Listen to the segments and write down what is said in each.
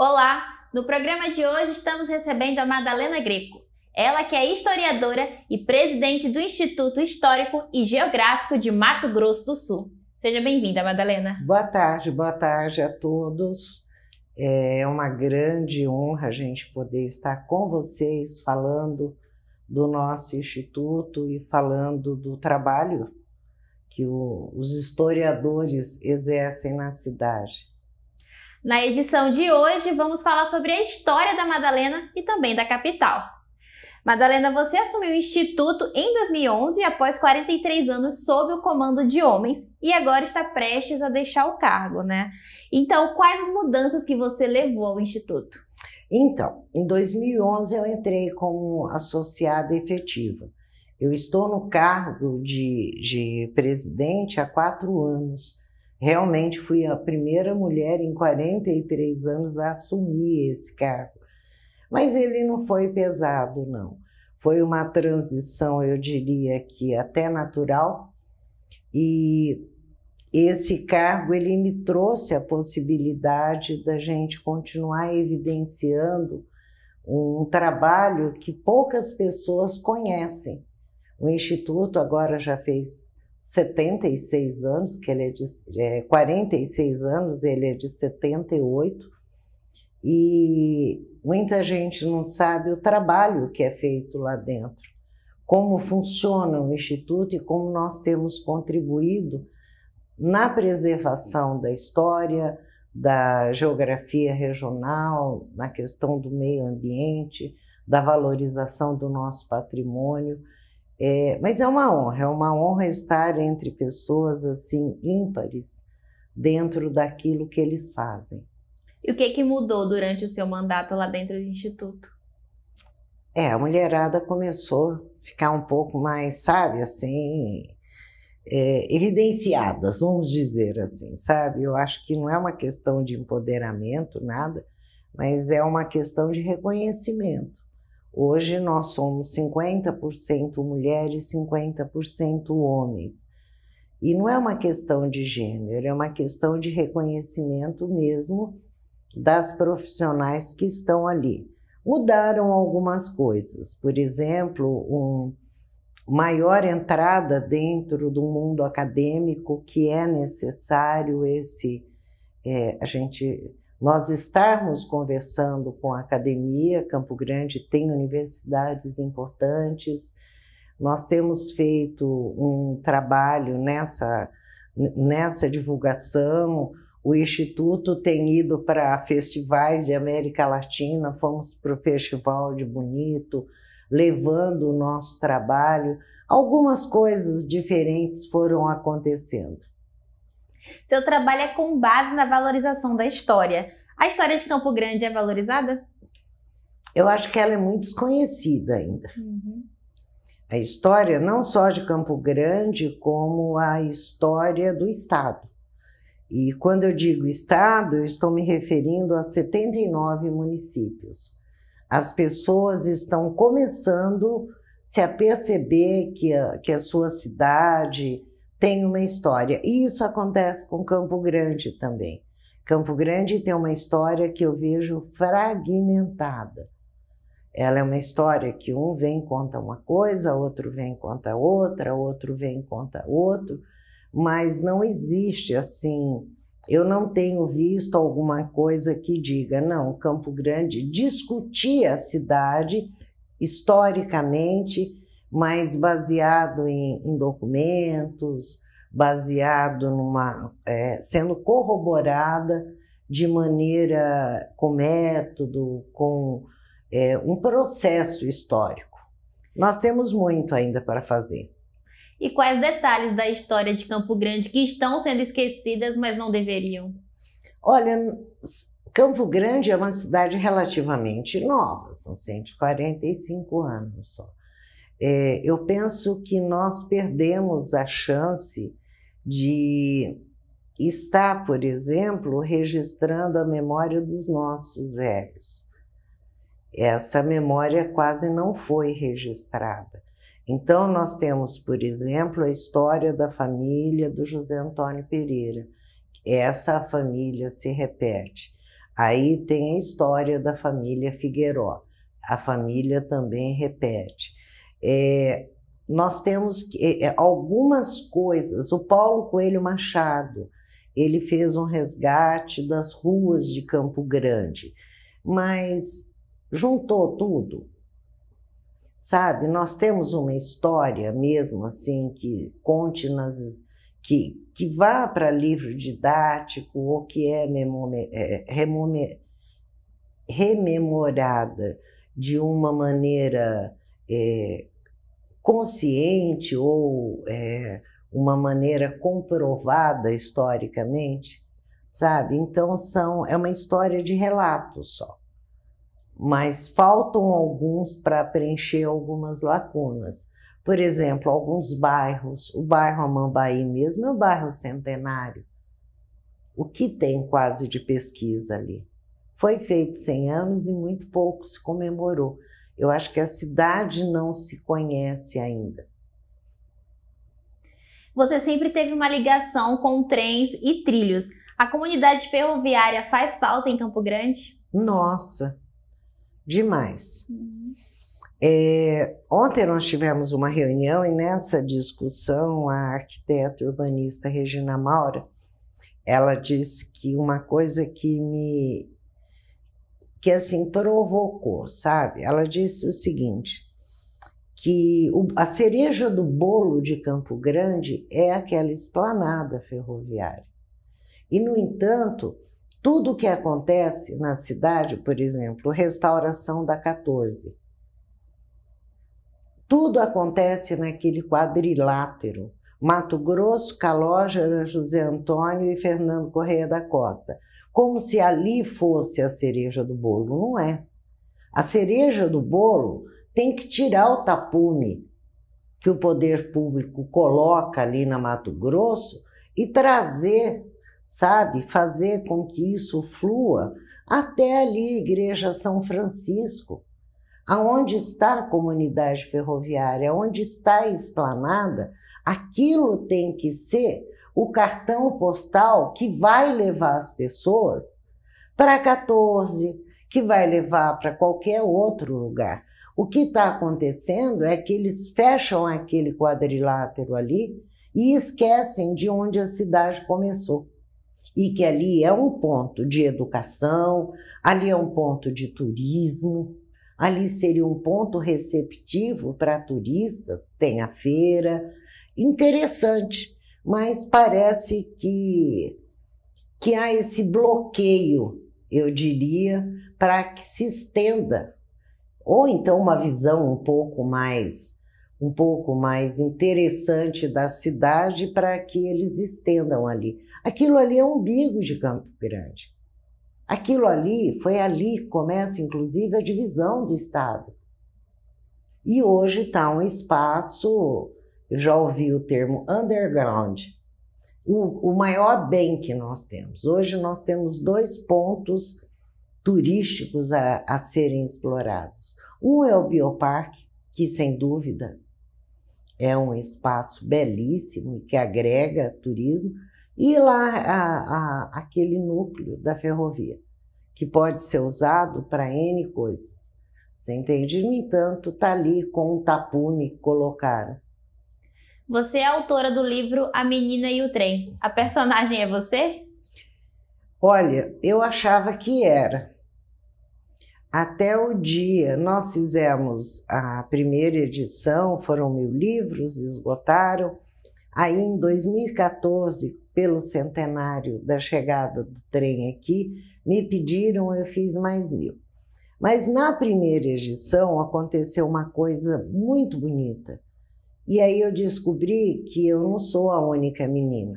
Olá! No programa de hoje estamos recebendo a Madalena Greco, ela que é historiadora e presidente do Instituto Histórico e Geográfico de Mato Grosso do Sul. Seja bem-vinda, Madalena. Boa tarde, boa tarde a todos. É uma grande honra a gente poder estar com vocês falando do nosso instituto e falando do trabalho que o, os historiadores exercem na cidade. Na edição de hoje, vamos falar sobre a história da Madalena e também da capital. Madalena, você assumiu o Instituto em 2011, após 43 anos sob o comando de homens, e agora está prestes a deixar o cargo, né? Então, quais as mudanças que você levou ao Instituto? Então, em 2011 eu entrei como associada efetiva. Eu estou no cargo de, de presidente há quatro anos. Realmente fui a primeira mulher em 43 anos a assumir esse cargo. Mas ele não foi pesado, não. Foi uma transição, eu diria que até natural. E esse cargo ele me trouxe a possibilidade da gente continuar evidenciando um trabalho que poucas pessoas conhecem. O instituto agora já fez 76 anos, que ele é de é, 46 anos, ele é de 78. E muita gente não sabe o trabalho que é feito lá dentro, como funciona o Instituto e como nós temos contribuído na preservação da história, da geografia regional, na questão do meio ambiente, da valorização do nosso patrimônio. É, mas é uma honra, é uma honra estar entre pessoas assim ímpares dentro daquilo que eles fazem. E o que, que mudou durante o seu mandato lá dentro do Instituto? É, a mulherada começou a ficar um pouco mais, sabe, assim, é, evidenciadas, vamos dizer assim, sabe? Eu acho que não é uma questão de empoderamento, nada, mas é uma questão de reconhecimento. Hoje nós somos 50% mulheres, 50% homens. E não é uma questão de gênero, é uma questão de reconhecimento mesmo das profissionais que estão ali. Mudaram algumas coisas, por exemplo, um maior entrada dentro do mundo acadêmico que é necessário esse é, a gente nós estarmos conversando com a academia, Campo Grande tem universidades importantes, nós temos feito um trabalho nessa, nessa divulgação, o Instituto tem ido para festivais de América Latina, fomos para o Festival de Bonito, levando o nosso trabalho. Algumas coisas diferentes foram acontecendo. Seu trabalho é com base na valorização da história. A história de Campo Grande é valorizada? Eu acho que ela é muito desconhecida ainda. Uhum. A história não só de Campo Grande, como a história do Estado. E quando eu digo Estado, eu estou me referindo a 79 municípios. As pessoas estão começando se a perceber que a, que a sua cidade, tem uma história. E isso acontece com Campo Grande também. Campo Grande tem uma história que eu vejo fragmentada. Ela é uma história que um vem conta uma coisa, outro vem conta outra, outro vem conta outro, mas não existe assim. Eu não tenho visto alguma coisa que diga, não, Campo Grande discutia a cidade historicamente mas baseado em, em documentos, baseado numa. É, sendo corroborada de maneira, com método, com é, um processo histórico. Nós temos muito ainda para fazer. E quais detalhes da história de Campo Grande que estão sendo esquecidas, mas não deveriam? Olha, Campo Grande é uma cidade relativamente nova, são 145 anos só. É, eu penso que nós perdemos a chance de estar, por exemplo, registrando a memória dos nossos velhos. Essa memória quase não foi registrada. Então, nós temos, por exemplo, a história da família do José Antônio Pereira. Essa família se repete. Aí tem a história da família Figueiró. A família também repete. É, nós temos que, é, é, algumas coisas. O Paulo Coelho Machado ele fez um resgate das ruas de Campo Grande, mas juntou tudo. Sabe, nós temos uma história mesmo assim que conte nas que, que vá para livro didático ou que é, memome, é remome, rememorada de uma maneira é, consciente ou é, uma maneira comprovada historicamente, sabe? Então são é uma história de relatos só, mas faltam alguns para preencher algumas lacunas. Por exemplo, alguns bairros, o bairro Amambaí mesmo é o bairro centenário. O que tem quase de pesquisa ali? Foi feito 100 anos e muito pouco se comemorou. Eu acho que a cidade não se conhece ainda. Você sempre teve uma ligação com trens e trilhos. A comunidade ferroviária faz falta em Campo Grande? Nossa, demais. Uhum. É, ontem nós tivemos uma reunião e nessa discussão a arquiteta urbanista Regina Maura, ela disse que uma coisa que me que assim provocou, sabe? Ela disse o seguinte: que o, a cereja do bolo de Campo Grande é aquela esplanada ferroviária. E, no entanto, tudo o que acontece na cidade, por exemplo, restauração da 14, tudo acontece naquele quadrilátero. Mato Grosso, Calógera, José Antônio e Fernando Correia da Costa como se ali fosse a cereja do bolo. Não é. A cereja do bolo tem que tirar o tapume que o poder público coloca ali na Mato Grosso e trazer, sabe, fazer com que isso flua até ali, Igreja São Francisco. Aonde está a comunidade ferroviária, onde está a esplanada, aquilo tem que ser o cartão postal que vai levar as pessoas para 14, que vai levar para qualquer outro lugar. O que está acontecendo é que eles fecham aquele quadrilátero ali e esquecem de onde a cidade começou. E que ali é um ponto de educação, ali é um ponto de turismo, ali seria um ponto receptivo para turistas, tem a feira. Interessante mas parece que, que há esse bloqueio, eu diria, para que se estenda, ou então uma visão um pouco mais um pouco mais interessante da cidade para que eles estendam ali. Aquilo ali é um umbigo de Campo Grande. Aquilo ali foi ali que começa, inclusive, a divisão do Estado. E hoje está um espaço eu já ouvi o termo underground. O, o maior bem que nós temos. Hoje nós temos dois pontos turísticos a, a serem explorados. Um é o Bioparque, que sem dúvida é um espaço belíssimo e que agrega turismo, e lá a, a, aquele núcleo da ferrovia, que pode ser usado para N coisas. Você entende? No entanto, está ali com um tapume que colocaram. Você é autora do livro A Menina e o Trem. A personagem é você? Olha, eu achava que era. Até o dia, nós fizemos a primeira edição, foram mil livros, esgotaram. Aí, em 2014, pelo centenário da chegada do trem aqui, me pediram, eu fiz mais mil. Mas na primeira edição aconteceu uma coisa muito bonita. E aí eu descobri que eu não sou a única menina,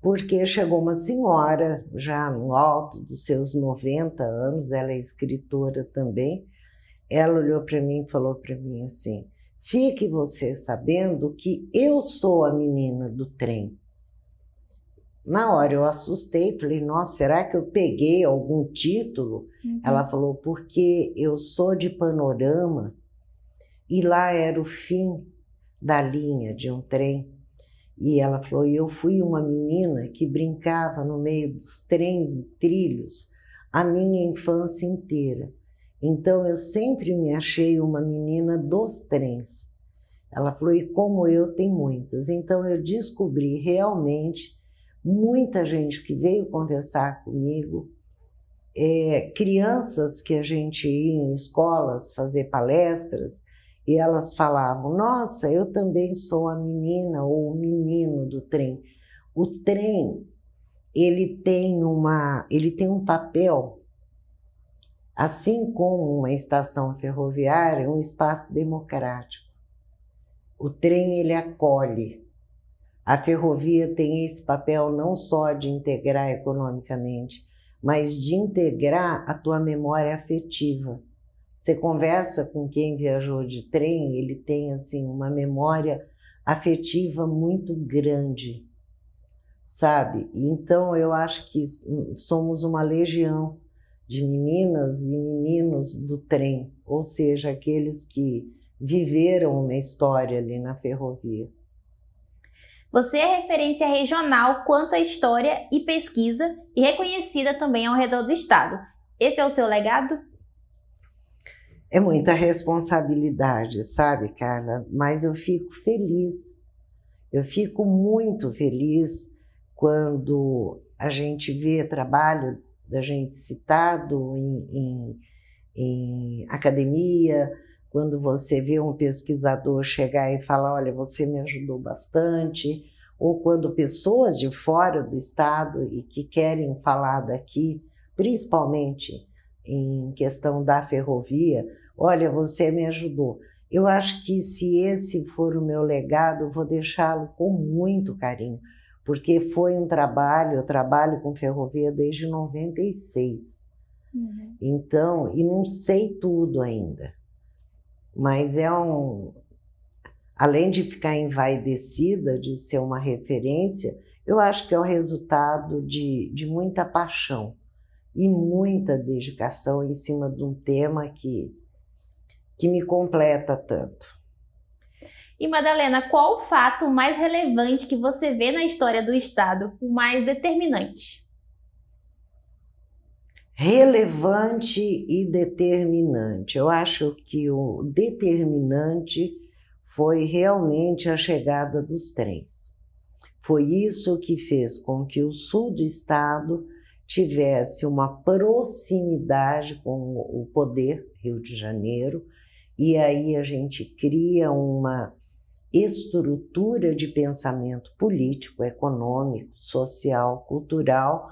porque chegou uma senhora, já no alto dos seus 90 anos, ela é escritora também, ela olhou para mim e falou para mim assim: fique você sabendo que eu sou a menina do trem. Na hora eu assustei, falei, nossa, será que eu peguei algum título? Uhum. Ela falou, porque eu sou de panorama e lá era o fim da linha de um trem. E ela falou: Eu fui uma menina que brincava no meio dos trens e trilhos a minha infância inteira. Então eu sempre me achei uma menina dos trens. Ela falou: E como eu, tem muitas. Então eu descobri realmente muita gente que veio conversar comigo, é, crianças que a gente ia em escolas fazer palestras e elas falavam: Nossa, eu também sou a menina ou o menino do trem. O trem ele tem uma, ele tem um papel, assim como uma estação ferroviária, um espaço democrático. O trem ele acolhe. A ferrovia tem esse papel não só de integrar economicamente, mas de integrar a tua memória afetiva você conversa com quem viajou de trem, ele tem assim uma memória afetiva muito grande, sabe? Então eu acho que hum, somos uma legião de meninas e meninos do trem, ou seja, aqueles que viveram uma história ali na ferrovia. Você é referência regional quanto à história e pesquisa e reconhecida também ao redor do estado. Esse é o seu legado? É muita responsabilidade, sabe, Carla? Mas eu fico feliz. Eu fico muito feliz quando a gente vê trabalho da gente citado em, em, em academia, quando você vê um pesquisador chegar e falar: Olha, você me ajudou bastante, ou quando pessoas de fora do estado e que querem falar daqui, principalmente em questão da ferrovia, olha, você me ajudou. Eu acho que se esse for o meu legado, vou deixá-lo com muito carinho, porque foi um trabalho, eu trabalho com ferrovia desde 96. Uhum. Então, e não sei tudo ainda. Mas é um além de ficar envaidecida de ser uma referência, eu acho que é o resultado de, de muita paixão e muita dedicação em cima de um tema que, que me completa tanto. E Madalena, qual o fato mais relevante que você vê na história do Estado, o mais determinante? Relevante e determinante. Eu acho que o determinante foi realmente a chegada dos trens. Foi isso que fez com que o sul do estado tivesse uma proximidade com o poder Rio de Janeiro, e aí a gente cria uma estrutura de pensamento político, econômico, social, cultural,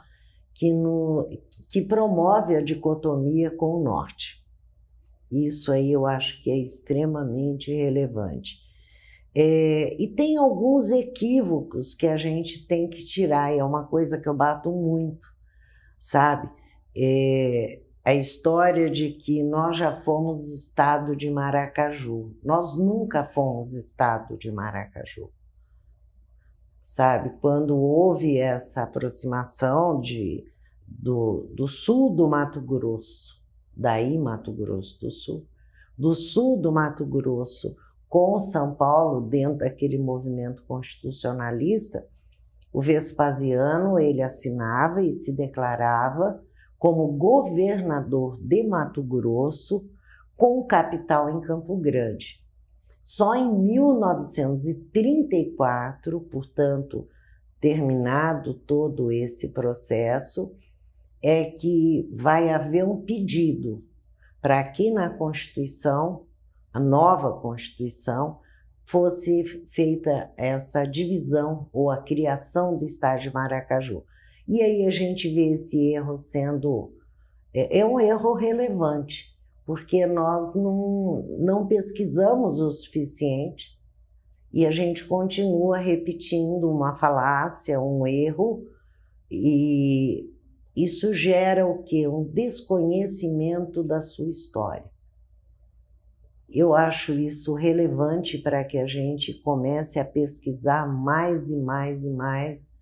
que, no, que promove a dicotomia com o norte. Isso aí eu acho que é extremamente relevante. É, e tem alguns equívocos que a gente tem que tirar, e é uma coisa que eu bato muito sabe? É, a história de que nós já fomos estado de Maracaju. Nós nunca fomos estado de Maracaju. Sabe, quando houve essa aproximação de, do, do sul do Mato Grosso, daí Mato Grosso do Sul, do sul do Mato Grosso com São Paulo, dentro daquele movimento constitucionalista, o Vespasiano, ele assinava e se declarava como governador de Mato Grosso com capital em Campo Grande. Só em 1934, portanto, terminado todo esse processo, é que vai haver um pedido para que na Constituição, a nova Constituição, fosse feita essa divisão ou a criação do Estádio Maracaju. E aí a gente vê esse erro sendo. É, é um erro relevante, porque nós não, não pesquisamos o suficiente e a gente continua repetindo uma falácia, um erro, e isso gera o quê? Um desconhecimento da sua história. Eu acho isso relevante para que a gente comece a pesquisar mais e mais e mais,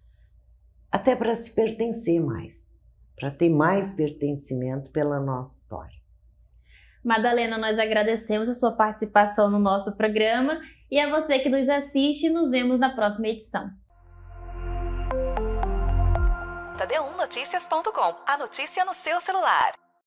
até para se pertencer mais, para ter mais pertencimento pela nossa história. Madalena, nós agradecemos a sua participação no nosso programa e a você que nos assiste, nos vemos na próxima edição. Tadeu1notícias.com A notícia no seu celular.